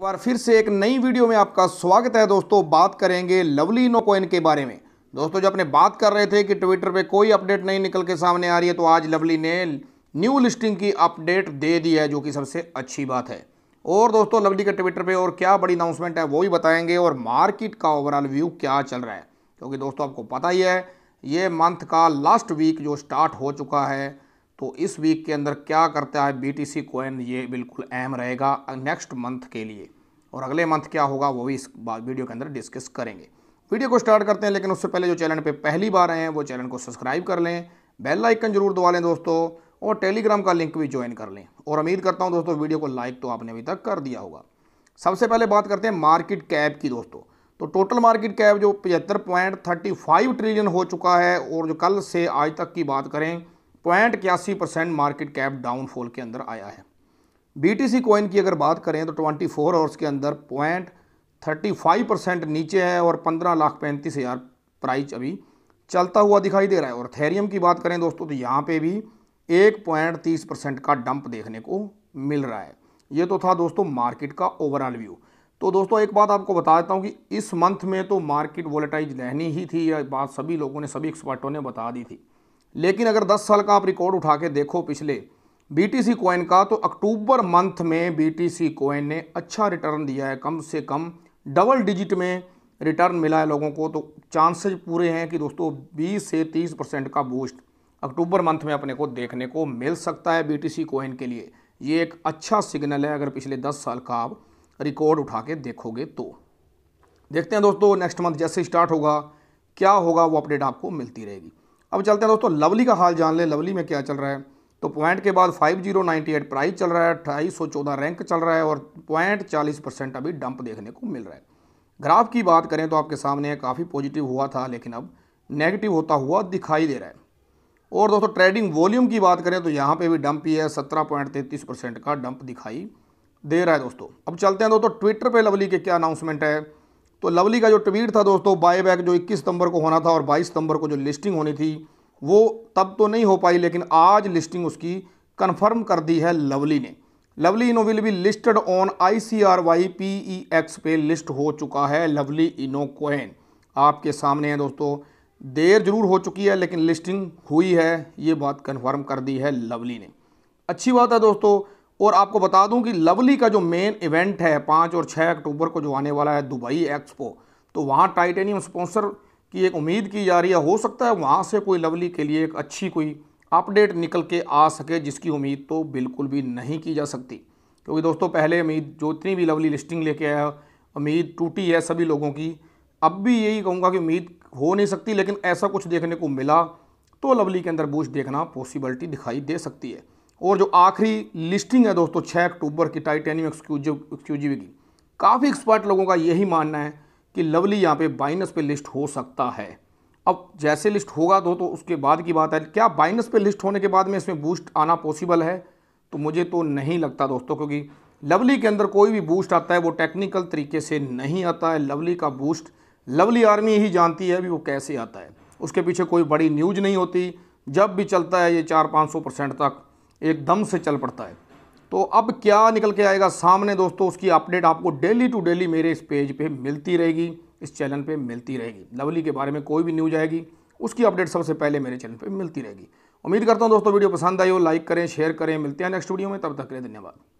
एक बार फिर से एक नई वीडियो में आपका स्वागत है दोस्तों बात करेंगे लवली नो कोइन के बारे में दोस्तों जब अपने बात कर रहे थे कि ट्विटर पे कोई अपडेट नहीं निकल के सामने आ रही है तो आज लवली ने न्यू लिस्टिंग की अपडेट दे दी है जो कि सबसे अच्छी बात है और दोस्तों लवली के ट्विटर पर और क्या बड़ी अनाउंसमेंट है वो भी बताएंगे और मार्केट का ओवरऑल व्यू क्या चल रहा है क्योंकि दोस्तों आपको पता ही है ये मंथ का लास्ट वीक जो स्टार्ट हो चुका है तो इस वीक के अंदर क्या करता है बी टी सी ये बिल्कुल अहम रहेगा नेक्स्ट मंथ के लिए और अगले मंथ क्या होगा वो भी इस वीडियो के अंदर डिस्कस करेंगे वीडियो को स्टार्ट करते हैं लेकिन उससे पहले जो चैनल पे पहली बार आए हैं वो चैनल को सब्सक्राइब कर लें बेल आइकन जरूर दबा लें दोस्तों और टेलीग्राम का लिंक भी ज्वाइन कर लें और उम्मीद करता हूं दोस्तों वीडियो को लाइक तो आपने अभी तक कर दिया होगा सबसे पहले बात करते हैं मार्केट कैप की दोस्तों तो टोटल मार्केट कैप जो पचहत्तर पॉइंट थर्टी फाइव ट्रिलियन हो चुका है और जो कल से आज तक की बात करें पॉइंट इक्यासी परसेंट मार्केट कैप डाउनफॉल के अंदर आया है बीटीसी कॉइन की अगर बात करें तो 24 फोर आवर्स के अंदर पॉइंट थर्टी फाइव परसेंट नीचे है और पंद्रह लाख पैंतीस हज़ार प्राइस अभी चलता हुआ दिखाई दे रहा है और थेरियम की बात करें दोस्तों तो यहाँ पे भी एक पॉइंट तीस परसेंट का डंप देखने को मिल रहा है ये तो था दोस्तों मार्केट का ओवरऑल व्यू तो दोस्तों एक बात आपको बता देता हूँ कि इस मंथ में तो मार्केट वोलेटाइज रहनी ही थी यह बात सभी लोगों ने सभी एक्सपर्टों ने बता दी थी लेकिन अगर 10 साल का आप रिकॉर्ड उठा के देखो पिछले सी कॉइन का तो अक्टूबर मंथ में सी कॉइन ने अच्छा रिटर्न दिया है कम से कम डबल डिजिट में रिटर्न मिला है लोगों को तो चांसेस पूरे हैं कि दोस्तों 20 से 30 परसेंट का बूस्ट अक्टूबर मंथ में अपने को देखने को मिल सकता है सी कॉइन के लिए ये एक अच्छा सिग्नल है अगर पिछले 10 साल का आप रिकॉर्ड उठा के देखोगे तो देखते हैं दोस्तों नेक्स्ट मंथ जैसे स्टार्ट होगा क्या होगा वो अपडेट आपको मिलती रहेगी अब चलते हैं दोस्तों लवली का हाल जान लें लवली में क्या चल रहा है तो पॉइंट के बाद five zero ninety eight price चल रहा है अट्ठाईस सौ चौदह रैंक चल रहा है और पॉइंट चालीस परसेंट अभी डंप देखने को मिल रहा है ग्राफ की बात करें तो आपके सामने काफ़ी पॉजिटिव हुआ था लेकिन अब नेगेटिव होता हुआ दिखाई दे रहा है और दोस्तों ट्रेडिंग वॉल्यूम की बात करें तो यहाँ पे भी डंप ही है सत्रह पॉइंट तैंतीस परसेंट का डंप दिखाई दे रहा है दोस्तों अब चलते हैं दोस्तों ट्विटर पे लवली के क्या अनाउंसमेंट है तो लवली का जो ट्वीट था दोस्तों बाय बैक जो 21 सितंबर को होना था और 22 सितंबर को जो लिस्टिंग होनी थी वो तब तो नहीं हो पाई लेकिन आज लिस्टिंग उसकी कन्फर्म कर दी है लवली ने लवली इनो will be listed on I C R Y P E X पे लिस्ट हो चुका है लवली इनो कोइन आपके सामने है दोस्तों देर जरूर हो चुकी है लेकिन लिस्टिंग हुई है ये बात कन्फर्म कर दी है लवली ने अच्छी बात है दोस्तों और आपको बता दूं कि लवली का जो मेन इवेंट है पाँच और छः अक्टूबर को जो आने वाला है दुबई एक्सपो तो वहाँ टाइटेनियम स्पॉन्सर की एक उम्मीद की जा रही है हो सकता है वहाँ से कोई लवली के लिए एक अच्छी कोई अपडेट निकल के आ सके जिसकी उम्मीद तो बिल्कुल भी नहीं की जा सकती क्योंकि दोस्तों पहले उम्मीद जो इतनी भी लवली लिस्टिंग लेके आया उम्मीद टूटी है सभी लोगों की अब भी यही कहूँगा कि उम्मीद हो नहीं सकती लेकिन ऐसा कुछ देखने को मिला तो लवली के अंदर बूझ देखना पॉसिबिलिटी दिखाई दे सकती है और जो आखिरी लिस्टिंग है दोस्तों छः अक्टूबर की टाइटेनियम एक्सक्यूजिव की काफ़ी एक्सपर्ट लोगों का यही मानना है कि लवली यहाँ पे बाइनस पे लिस्ट हो सकता है अब जैसे लिस्ट होगा दो तो उसके बाद की बात है क्या बाइनस पे लिस्ट होने के बाद में इसमें बूस्ट आना पॉसिबल है तो मुझे तो नहीं लगता दोस्तों क्योंकि लवली के अंदर कोई भी बूस्ट आता है वो टेक्निकल तरीके से नहीं आता है लवली का बूस्ट लवली आर्मी ही जानती है अभी वो कैसे आता है उसके पीछे कोई बड़ी न्यूज नहीं होती जब भी चलता है ये चार पाँच सौ परसेंट तक एकदम से चल पड़ता है तो अब क्या निकल के आएगा सामने दोस्तों उसकी अपडेट आपको डेली टू डेली मेरे इस पेज पे मिलती रहेगी इस चैनल पे मिलती रहेगी लवली के बारे में कोई भी न्यूज आएगी उसकी अपडेट सबसे पहले मेरे चैनल पे मिलती रहेगी उम्मीद करता हूँ दोस्तों वीडियो पसंद आई हो लाइक करें शेयर करें मिलते हैं नेक्स्ट वीडियो में तब तक के लिए धन्यवाद